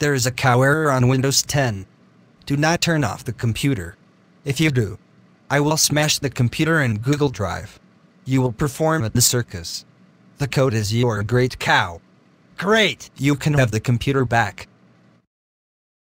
There is a cow error on Windows 10. Do not turn off the computer. If you do, I will smash the computer and Google Drive. You will perform at the circus. The code is your great cow. Great! You can have the computer back.